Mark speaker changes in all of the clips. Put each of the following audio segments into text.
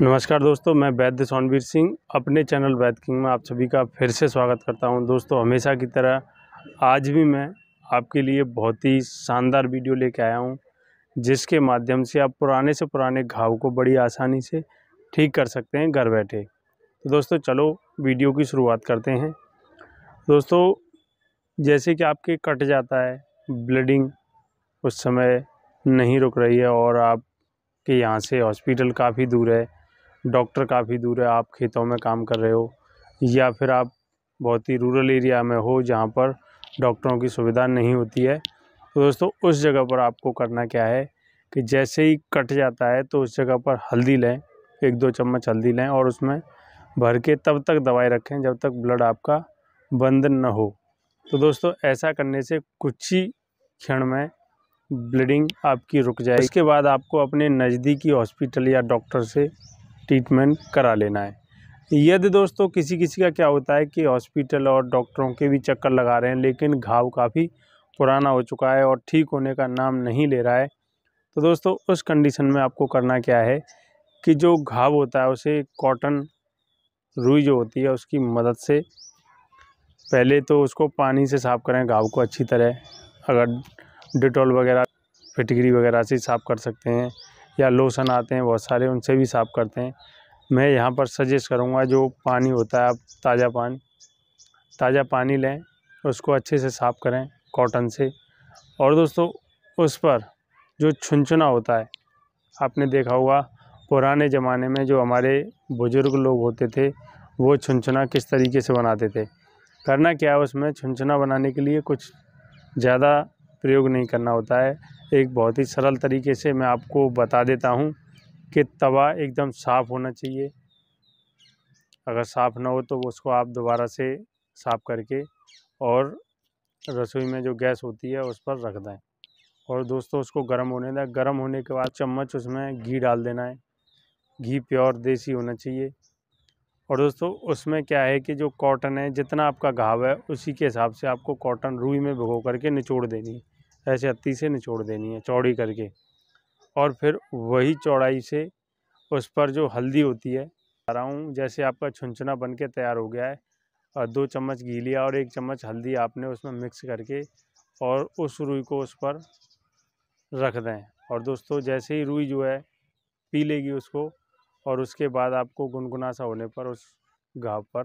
Speaker 1: नमस्कार दोस्तों मैं वैद्य सोनवीर सिंह अपने चैनल वैद्य किंग में आप सभी का फिर से स्वागत करता हूं दोस्तों हमेशा की तरह आज भी मैं आपके लिए बहुत ही शानदार वीडियो लेके आया हूं जिसके माध्यम से आप पुराने से पुराने घाव को बड़ी आसानी से ठीक कर सकते हैं घर बैठे तो दोस्तों चलो वीडियो की शुरुआत करते हैं दोस्तों जैसे कि आपके कट जाता है ब्लडिंग उस समय नहीं रुक रही है और आपके यहाँ से हॉस्पिटल काफ़ी दूर है डॉक्टर काफ़ी दूर है आप खेतों में काम कर रहे हो या फिर आप बहुत ही रूरल एरिया में हो जहाँ पर डॉक्टरों की सुविधा नहीं होती है तो दोस्तों उस जगह पर आपको करना क्या है कि जैसे ही कट जाता है तो उस जगह पर हल्दी लें एक दो चम्मच हल्दी लें और उसमें भर के तब तक दवाई रखें जब तक ब्लड आपका बंद न हो तो दोस्तों ऐसा करने से कुछ ही क्षण में ब्लीडिंग आपकी रुक जाए इसके बाद आपको अपने नज़दीकी हॉस्पिटल या डॉक्टर से ट्रीटमेंट करा लेना है यदि दोस्तों किसी किसी का क्या होता है कि हॉस्पिटल और डॉक्टरों के भी चक्कर लगा रहे हैं लेकिन घाव काफ़ी पुराना हो चुका है और ठीक होने का नाम नहीं ले रहा है तो दोस्तों उस कंडीशन में आपको करना क्या है कि जो घाव होता है उसे कॉटन रुई जो होती है उसकी मदद से पहले तो उसको पानी से साफ़ करें घाव को अच्छी तरह अगर डिटॉल वगैरह फिटकरी वगैरह से साफ़ कर सकते हैं या लोशन आते हैं बहुत सारे उनसे भी साफ़ करते हैं मैं यहाँ पर सजेस्ट करूँगा जो पानी होता है आप ताज़ा पानी ताज़ा पानी लें उसको अच्छे से साफ़ करें कॉटन से और दोस्तों उस पर जो छुनछुना होता है आपने देखा होगा पुराने ज़माने में जो हमारे बुज़ुर्ग लोग होते थे वो छुनछुना किस तरीके से बनाते थे करना क्या है उसमें छुनछुना बनाने के लिए कुछ ज़्यादा प्रयोग नहीं करना होता है एक बहुत ही सरल तरीके से मैं आपको बता देता हूँ कि तवा एकदम साफ़ होना चाहिए अगर साफ़ ना हो तो उसको आप दोबारा से साफ़ करके और रसोई में जो गैस होती है उस पर रख दें और दोस्तों उसको गर्म होने दें गर्म होने के बाद चम्मच उसमें घी डाल देना है घी प्योर देसी होना चाहिए और दोस्तों उसमें क्या है कि जो कॉटन है जितना आपका घाव है उसी के हिसाब से आपको कॉटन रुई में भिगो करके निचोड़ देनी है ऐसे हत्ती से निचोड़ देनी है चौड़ी करके और फिर वही चौड़ाई से उस पर जो हल्दी होती है आ रहा हूँ जैसे आपका छुनछुना बन के तैयार हो गया है और दो चम्मच घी लिया और एक चम्मच हल्दी आपने उसमें मिक्स करके और उस रुई को उस पर रख दें और दोस्तों जैसे ही रुई जो है पी लेगी उसको और उसके बाद आपको गुनगुना सा होने पर उस घाव पर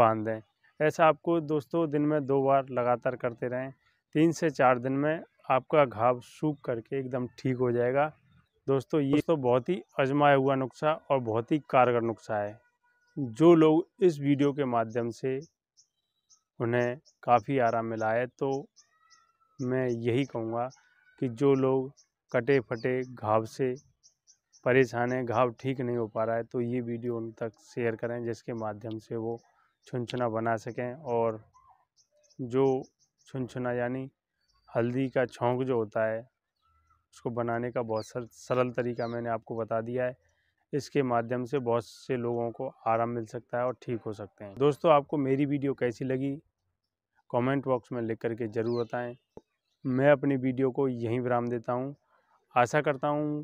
Speaker 1: बांध दें ऐसा आपको दोस्तों दिन में दो बार लगातार करते रहें तीन से चार दिन में आपका घाव सूख करके एकदम ठीक हो जाएगा दोस्तों ये तो बहुत ही अजमाया हुआ नुस्खा और बहुत ही कारगर नुस्खा है जो लोग इस वीडियो के माध्यम से उन्हें काफ़ी आराम मिला है तो मैं यही कहूँगा कि जो लोग कटे फटे घाव से परेशान है घाव ठीक नहीं हो पा रहा है तो ये वीडियो उन तक शेयर करें जिसके माध्यम से वो छुनछुना बना सकें और जो छुनछुना यानी हल्दी का छोंक जो होता है उसको बनाने का बहुत सरल तरीका मैंने आपको बता दिया है इसके माध्यम से बहुत से लोगों को आराम मिल सकता है और ठीक हो सकते हैं दोस्तों आपको मेरी वीडियो कैसी लगी कमेंट बॉक्स में लिख करके ज़रूर बताएं मैं अपनी वीडियो को यहीं विराम देता हूं आशा करता हूं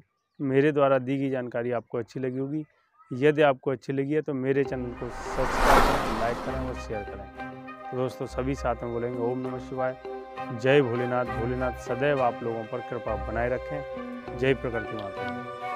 Speaker 1: मेरे द्वारा दी गई जानकारी आपको अच्छी लगी होगी यदि आपको अच्छी लगी है तो मेरे चैनल को सब्सक्राइब करें लाइक करें और शेयर करें तो दोस्तों सभी साथ में बोलेंगे ओम नमः शिवाय जय भोलेनाथ भोलेनाथ सदैव आप लोगों पर कृपा बनाए रखें जय प्रकृति माता